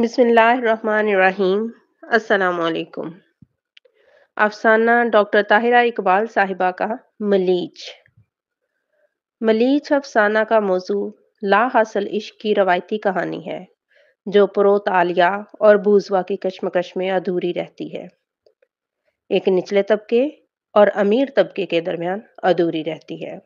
बिसमीम् असलकुम अफसाना डॉक्टर ताहिरा इकबाल साहिबा का मलीच मलीच अफसाना का मौजू ला हासिल इश्क की रवायती कहानी है जो परोत आलिया और बूजवा की कश्मकश में अधूरी रहती है एक निचले तबके और अमीर तबके के दरमियान अधूरी रहती है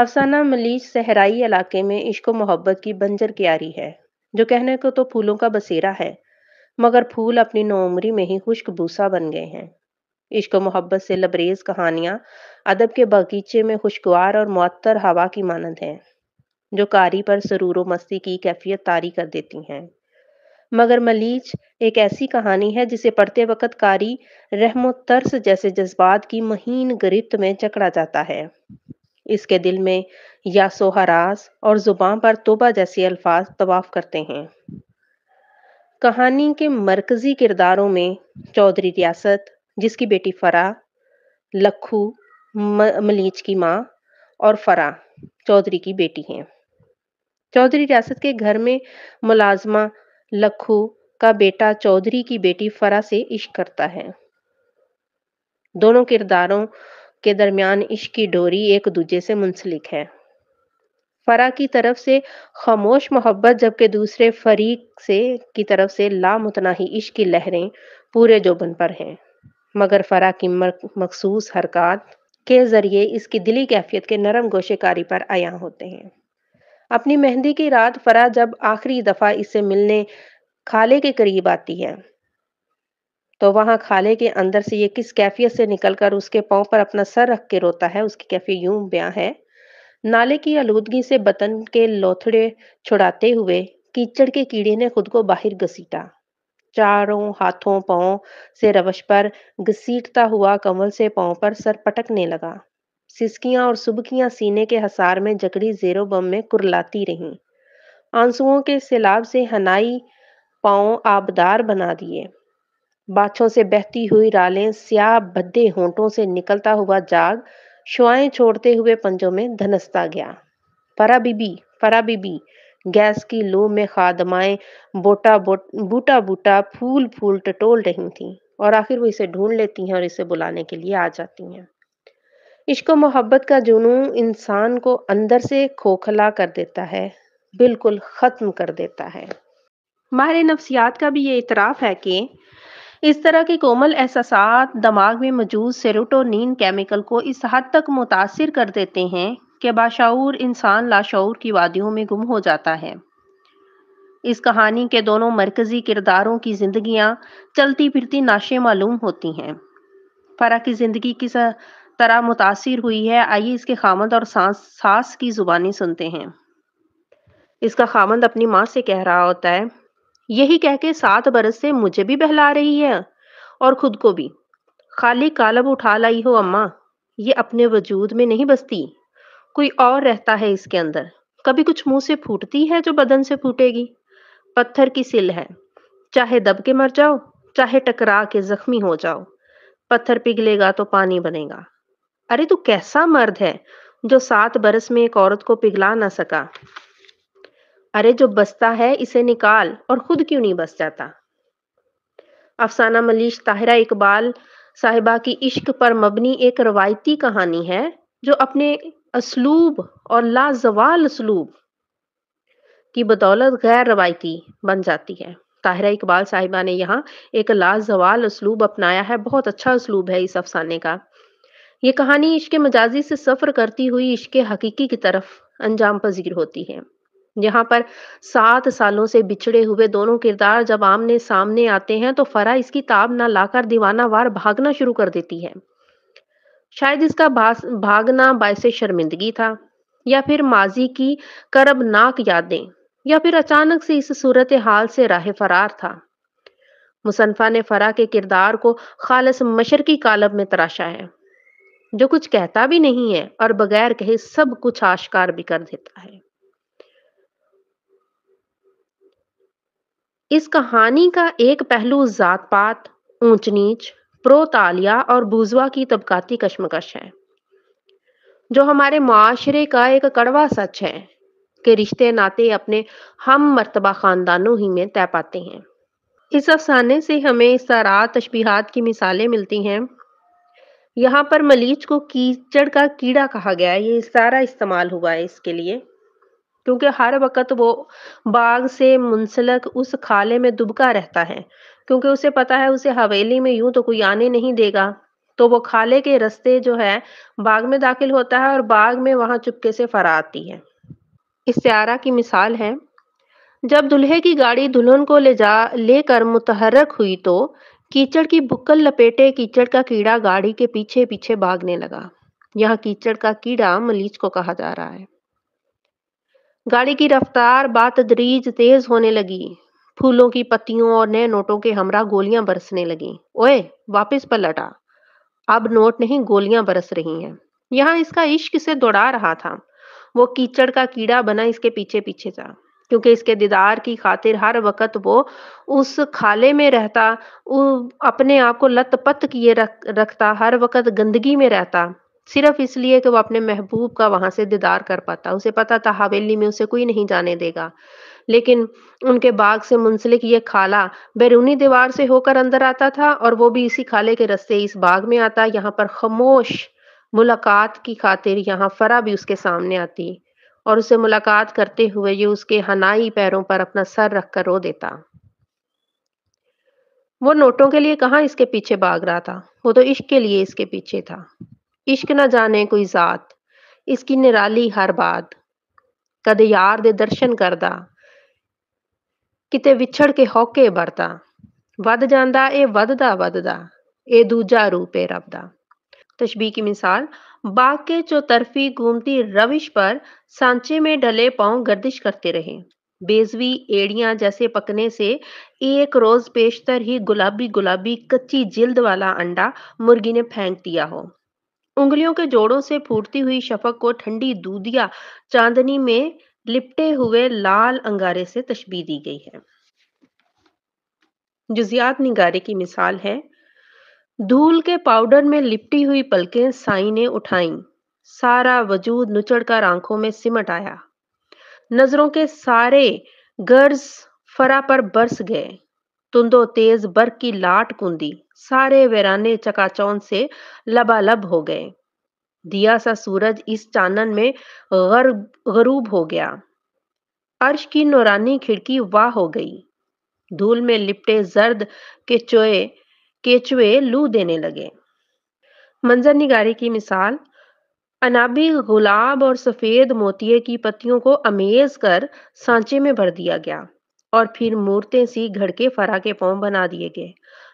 अफसाना मलीच सहराई इलाके में इश्क मोहब्बत की बंजर क्यारी है जो कहने को तो फूलों का बसेरा है मगर फूल अपनी नोमरी में ही खुश्क भूसा बन गए हैं इश्क मोहब्बत से लबरेज कहानियां अदब के बगीचे में खुशगवार और मअतर हवा की मानंद हैं जो कारी पर सरूर मस्ती की कैफियत तारी कर देती हैं मगर मलीच एक ऐसी कहानी है जिसे पढ़ते वक्त कारी रहमो तरस जैसे जज्बात की महीन गिरफ्त में जकड़ा जाता है इसके दिल में या सोहराज और ज़ुबान पर तोबा जैसे अल्फाज तवाफ़ करते हैं कहानी के मरकज़ी किरदारों में चौधरी रियासत जिसकी बेटी फ़रा लखू मलीच की माँ और फ़रा चौधरी की बेटी हैं चौधरी रियासत के घर में मुलाजमा लखू का बेटा चौधरी की बेटी फ़रा से इश्क करता है दोनों किरदारों के दरमियान इश्क की डोरी एक दूजे से मुंसलिक है फरा की तरफ से खामोश मोहब्बत जबकि दूसरे फरीक से की तरफ से लामतनाही इश्क की लहरें पूरे जोबन पर हैं मगर फरा की मखसूस हरकत के ज़रिए इसकी दिली कैफियत के नरम गोशेकारी पर आया होते हैं अपनी मेहंदी की रात फरा जब आखिरी दफ़ा इससे मिलने खाले के करीब आती है तो वहां खाले के अंदर से ये किस कैफियत से निकलकर उसके पाँव पर अपना सर रख के रोता है उसकी कैफियत यूं ब्याह है नाले की आलूदगी से बतन के लोथड़े छुड़ाते हुए कीचड़ के कीड़े ने खुद को बाहर घसीटा चारों हाथों पाओ से रवश पर घसीटता हुआ कमल से पाओ पर सर पटकने लगा सिसकियां और सुबकियां सीने के हसार में जकड़ी जेरो बम में कुरलाती रहीं आंसुओं के सैलाब से हनाई पाओ आबदार बना दिए बाछों से बहती हुई रालें स्याह भद्दे होंठों से निकलता हुआ जाग शुआएं छोड़ते हुए पंजों में धनसता गया फरा बीबी फरा बीबी गैस की लो में खादमाएं बोटा बोट बूटा बूटा फूल फूल टटोल रही थीं और आखिर वो इसे ढूंढ लेती हैं और इसे बुलाने के लिए आ जाती हैं इश्को मोहब्बत का जुनून इंसान को अंदर से खोखला कर देता है बिल्कुल ख़त्म कर देता है माहिर नफ्सियात का भी ये इतराफ़ है कि इस तरह के कोमल एहसास दिमाग में मौजूद सेरोटोनिन केमिकल को इस हद तक मुतासर कर देते हैं कि बाशाऊर इंसान लाशाऊर की वादियों में गुम हो जाता है इस कहानी के दोनों मरकज़ी किरदारों की जिंदगियां चलती फिरती नाशें मालूम होती हैं फ़रा की ज़िंदगी किस तरह मुतासर हुई है आइए इसके खामद और सांस सास की ज़ुबानी सुनते हैं इसका खामद अपनी माँ से कह रहा होता है यही कह के सात बरस से मुझे भी बहला रही है और खुद को भी खाली कालब उठा लाई हो अम्मा ये अपने वजूद में नहीं बसती कोई और रहता है इसके अंदर कभी कुछ मुंह से फूटती है जो बदन से फूटेगी पत्थर की सिल है चाहे दब के मर जाओ चाहे टकरा के जख्मी हो जाओ पत्थर पिघलेगा तो पानी बनेगा अरे तू कैसा मर्द है जो सात बरस में एक औरत को पिघला ना सका अरे जो बसता है इसे निकाल और खुद क्यों नहीं बस जाता अफसाना मलिश ताहिरा इकबाल साहिबा की इश्क पर मबनी एक रवायती कहानी है जो अपने असलूब और लाजवाल असलूब की बदौलत गैर रवायती बन जाती है ताहिरा इकबाल साहिबा ने यहाँ एक लाजवाल असलूब अपनाया है बहुत अच्छा असलूब है इस अफसाने का ये कहानी इश्क मजाजी से सफ़र करती हुई इश्क हकीकी की तरफ अंजाम पजीर होती है यहाँ पर सात सालों से बिछड़े हुए दोनों किरदार जब आमने सामने आते हैं तो फरा इसकी ताब ना लाकर दीवाना वार भागना शुरू कर देती है शायद इसका भागना बायस शर्मिंदगी था या फिर माजी की करबनाक यादें या फिर अचानक से इस सूरत हाल से राह फरार था मुसनफा ने फरा के किरदार को खालस मशर की कालब में तराशा है जो कुछ कहता भी नहीं है और बगैर कहे सब कुछ आश्कार भी कर देता है इस कहानी का एक पहलू जात पात ऊंच नीच प्रोतालिया और बुजवा की तबकाती कशमकश है जो हमारे माशरे का एक कड़वा सच है कि रिश्ते नाते अपने हम मरतबा ख़ानदानों ही में तय पाते हैं इस अफसाने से हमें सारा तशबीहात की मिसालें मिलती हैं यहाँ पर मलीच को कीचड़ का कीड़ा कहा गया है ये सारा इस्तेमाल हुआ है इसके लिए क्योंकि हर वक्त वो बाग से मुंसलक उस खाले में दुबका रहता है क्योंकि उसे पता है उसे हवेली में यूं तो कोई आने नहीं देगा तो वो खाले के रस्ते जो है बाग में दाखिल होता है और बाग में वहां चुपके से फराती है इस इस्तारा की मिसाल है जब दुल्हे की गाड़ी दुल्हन को ले जा लेकर मुतहरक हुई तो कीचड़ की बुक्कल लपेटे कीचड़ का कीड़ा गाड़ी के पीछे पीछे भागने लगा यह कीचड़ का कीड़ा मलीच को कहा जा रहा है गाड़ी की रफ्तार बातदरीज तेज होने लगी फूलों की पत्तियों और नए नोटों के हमरा गोलियां बरसने लगी ओए वापस पलटा अब नोट नहीं गोलियां बरस रही हैं यहाँ इसका इश्क से दौड़ा रहा था वो कीचड़ का कीड़ा बना इसके पीछे पीछे था क्योंकि इसके दीदार की खातिर हर वक्त वो उस खाले में रहता अपने आप को लत पत किए रख रखता हर वक्त गंदगी में रहता सिर्फ इसलिए कि वो अपने महबूब का वहां से दीदार कर पाता उसे पता था हवेली में उसे कोई नहीं जाने देगा लेकिन उनके बाग से मुंसलिक ये खाला बैरूनी दीवार से होकर अंदर आता था और वो भी इसी खाले के रस्ते इस बाग में आता यहाँ पर खामोश मुलाकात की खातिर यहाँ फरा भी उसके सामने आती और उसे मुलाकात करते हुए ये उसके हनाई पैरों पर अपना सर रखकर रो देता वो नोटों के लिए कहाँ इसके पीछे भाग रहा था वो तो इश्क के लिए इसके पीछे था इश्क ना जाने कोई जात इसकी निराली हर बात ਕਦੇ यार दे दर्शन करदा किते विछड़ के होके बरदा ਵੱਧ जांदा ए ਵੱਧਦਾ ਵੱਧਦਾ ए दूजा रूप ए रब दा तशबीह की मिसाल बाग के चौतरफी घूमती रविश पर सांचे में डले पांव गर्दिश करते रहे बेजवी एड़ियां जैसे पकने से एक रोज पेशतर ही गुलाबी गुलाबी कच्ची जिल्द वाला अंडा मुर्गी ने फेंक दिया हो उंगलियों के जोड़ों से फूटती हुई शफक को ठंडी दूधिया चांदनी में लिपटे हुए लाल अंगारे से तशबी दी गई है जुजियात निगारे की मिसाल है धूल के पाउडर में लिपटी हुई पलकें साई ने उठाई सारा वजूद नुचड़कर आंखों में सिमट आया नजरों के सारे गर्ज फरा पर बरस गए तुंदो तेज बर्क की लाट कुंदी सारे वेराने चकाचौन से लबालब हो गए दिया सा सूरज इस चानन में गर, गरूब हो गया अर्श की नौरानी खिड़की वाह हो गई धूल में लिपटे जर्द के चोए केचुए लू देने लगे मंजर निगारी की मिसाल अनाबी गुलाब और सफेद मोतिये की पत्तियों को अमेज कर सांचे में भर दिया गया और फिर मूर्तें सी घड़ के फरा के पौं बना दिए गए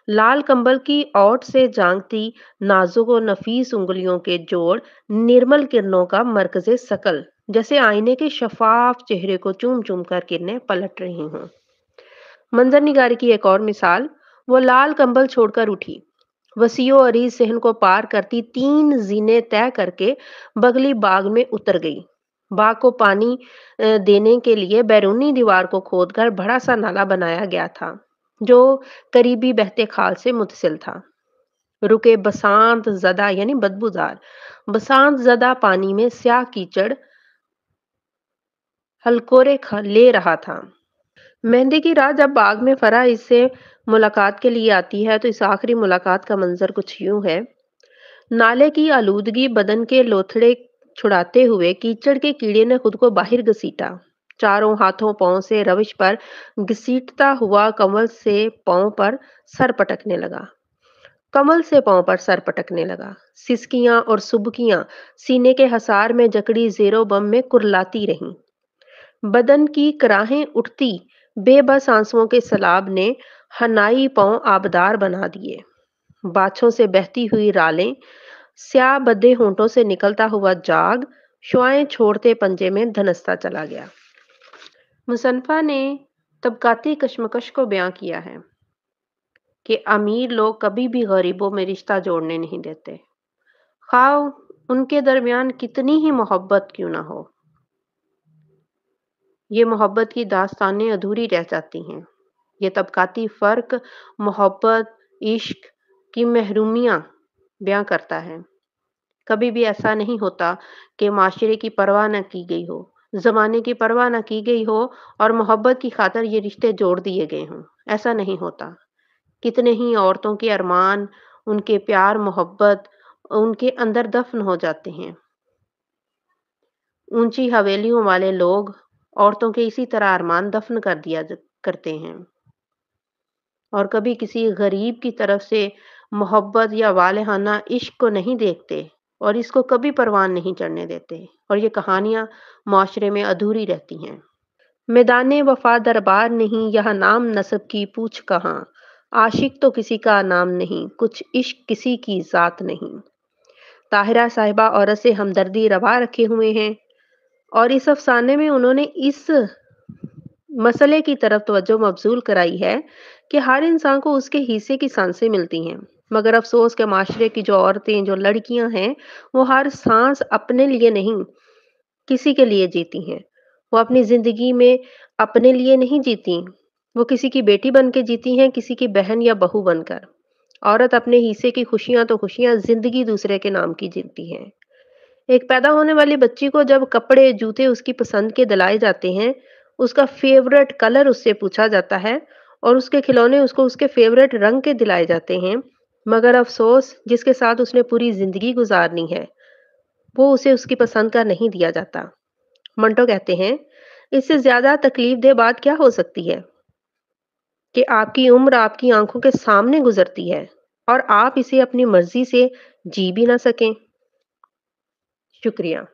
लाल कंबल की ओट से जांगती नाजुक और नफीस उंगलियों के जोड़ निर्मल किरणों का मरकज सकल जैसे आईने के शफाफ चेहरे को चूम चूम कर किरणें पलट रही हों मंजर निगारी की एक और मिसाल वो लाल कंबल छोड़कर उठी वसीओ अरीज सहन को पार करती तीन जीने तय करके बगली बाग में उतर गई बाग को पानी देने के लिए बैरूनी दीवार को खोदकर बड़ा सा नाला बनाया गया था जो करीबी बहते खाल से मुतसिल था रुके बसांत जदा यानी बदबूदार बसांत जदा पानी में स्याह कीचड़ हलकोरे ले रहा था मेहंदी की रात जब बाग में फरा इससे मुलाकात के लिए आती है तो इस आखिरी मुलाकात का मंजर कुछ यूं है नाले की आलूदगी बदन के लोथड़े छुड़ाते हुए कीचड़ के कीड़े ने खुद को बाहर घसीटा चारों हाथों पांव से रविश पर घसीटता हुआ कमल से पाओ पर सर पटकने लगा कमल से पाओ पर सर पटकने लगा सिसकियां और सुबकियां सीने के हसार में जकड़ी जेरो बम में कुरलाती रहीं बदन की कराहें उठती बेबस आंसुओं के सलाब ने हनाई पाओ आबदार बना दिए बाछों से बहती हुई रालें स्याह बदे होंठों से निकलता हुआ जाग शुआएं छोड़ते पंजे में धनस्ता चला गया मुसनफा ने तबकाती कश्मकश को बयां किया है कि अमीर लोग कभी भी गरीबों में रिश्ता जोड़ने नहीं देते खाओ उनके दरमियान कितनी ही मोहब्बत क्यों ना हो ये मोहब्बत की दास्तानें अधूरी रह जाती हैं ये तबकाती फ़र्क मोहब्बत इश्क की महरूमिया बयां करता है कभी भी ऐसा नहीं होता कि माशरे की परवाह न की गई हो ज़माने की परवाह न की गई हो और मोहब्बत की खातर ये रिश्ते जोड़ दिए गए हों ऐसा नहीं होता कितने ही औरतों के अरमान उनके प्यार मोहब्बत उनके अंदर दफन हो जाते हैं ऊंची हवेलियों वाले लोग औरतों के इसी तरह अरमान दफन कर दिया करते हैं और कभी किसी गरीब की तरफ से मोहब्बत या वालहाना इश्क को नहीं देखते और इसको कभी परवान नहीं चढ़ने देते और ये कहानियाँ माशरे में अधूरी रहती हैं मैदान वफा दरबार नहीं यह नाम नसब की पूछ कहाँ आशिक तो किसी का नाम नहीं कुछ इश्क किसी की ज़ात नहीं ताहिरा साहिबा औरत से हमदर्दी रवा रखे हुए हैं और इस अफसाने में उन्होंने इस मसले की तरफ तवज्जो मबजूल कराई है कि हर इंसान को उसके हिस्से की सांसें मिलती हैं मगर अफसोस के माशरे की जो औरतें जो लड़कियां हैं वो हर सांस अपने लिए नहीं किसी के लिए जीती हैं वो अपनी ज़िंदगी में अपने लिए नहीं जीती वो किसी की बेटी बन के जीती हैं किसी की बहन या बहू बनकर औरत अपने हिस्से की खुशियां तो खुशियां ज़िंदगी दूसरे के नाम की जीती हैं एक पैदा होने वाली बच्ची को जब कपड़े जूते उसकी पसंद के दिलाए जाते हैं उसका फेवरेट कलर उससे पूछा जाता है और उसके खिलौने उसको उसके फेवरेट रंग के दिलाए जाते हैं मगर अफसोस जिसके साथ उसने पूरी जिंदगी गुजारनी है वो उसे उसकी पसंद का नहीं दिया जाता मंटो कहते हैं इससे ज्यादा तकलीफ दे बात क्या हो सकती है कि आपकी उम्र आपकी आंखों के सामने गुजरती है और आप इसे अपनी मर्जी से जी भी ना सकें शुक्रिया